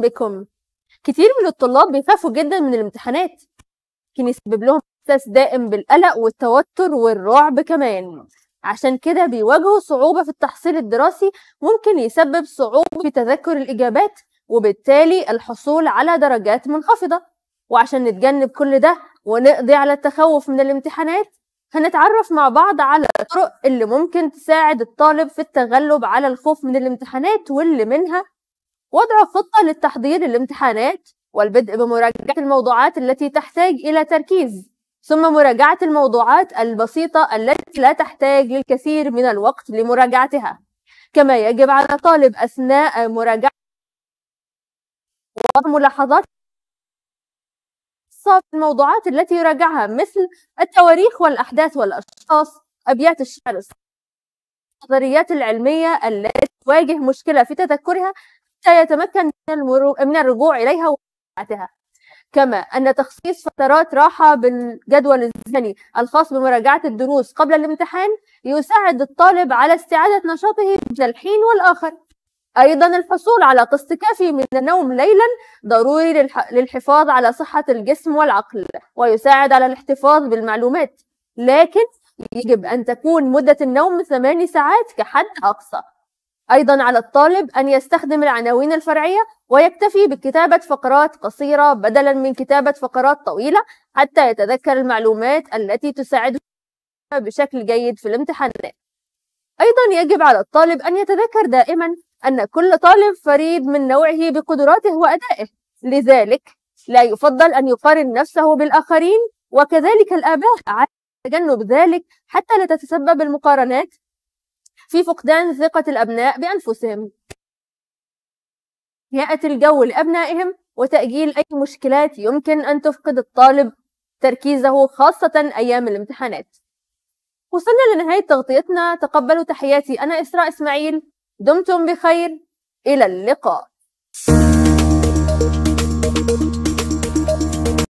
بكم كتير من الطلاب بيخافوا جدا من الامتحانات ممكن يسبب لهم إحساس دائم بالقلق والتوتر والرعب كمان عشان كده بيواجهوا صعوبة في التحصيل الدراسي ممكن يسبب صعوبة في تذكر الإجابات وبالتالي الحصول على درجات منخفضة وعشان نتجنب كل ده ونقضي على التخوف من الامتحانات هنتعرف مع بعض على الطرق اللي ممكن تساعد الطالب في التغلب على الخوف من الامتحانات واللي منها وضع خطة للتحضير للامتحانات والبدء بمراجعة الموضوعات التي تحتاج إلى تركيز ثم مراجعة الموضوعات البسيطة التي لا تحتاج للكثير من الوقت لمراجعتها كما يجب على الطالب أثناء مراجعة وضع ملاحظات صف الموضوعات التي يراجعها مثل التواريخ والأحداث والأشخاص أبيات الشعر النظريات العلمية التي تواجه مشكلة في تذكرها حتى يتمكن من, المرو... من الرجوع إليها ومراجعتها كما أن تخصيص فترات راحة بالجدول الزمني الخاص بمراجعة الدروس قبل الامتحان يساعد الطالب على استعادة نشاطه بين الحين والآخر أيضا الحصول على قسط كافي من النوم ليلا ضروري للحفاظ على صحة الجسم والعقل ويساعد على الاحتفاظ بالمعلومات لكن يجب أن تكون مدة النوم ثماني ساعات كحد أقصى أيضا على الطالب أن يستخدم العناوين الفرعية ويكتفي بكتابة فقرات قصيرة بدلا من كتابة فقرات طويلة حتى يتذكر المعلومات التي تساعده بشكل جيد في الامتحانات. أيضا يجب على الطالب أن يتذكر دائما أن كل طالب فريد من نوعه بقدراته وأدائه، لذلك لا يفضل أن يقارن نفسه بالآخرين وكذلك الآباء على تجنب ذلك حتى لا تتسبب المقارنات في فقدان ثقة الأبناء بأنفسهم هيئة الجو لأبنائهم وتأجيل أي مشكلات يمكن أن تفقد الطالب تركيزه خاصة أيام الامتحانات وصلنا لنهاية تغطيتنا تقبلوا تحياتي أنا إسراء إسماعيل دمتم بخير إلى اللقاء thank you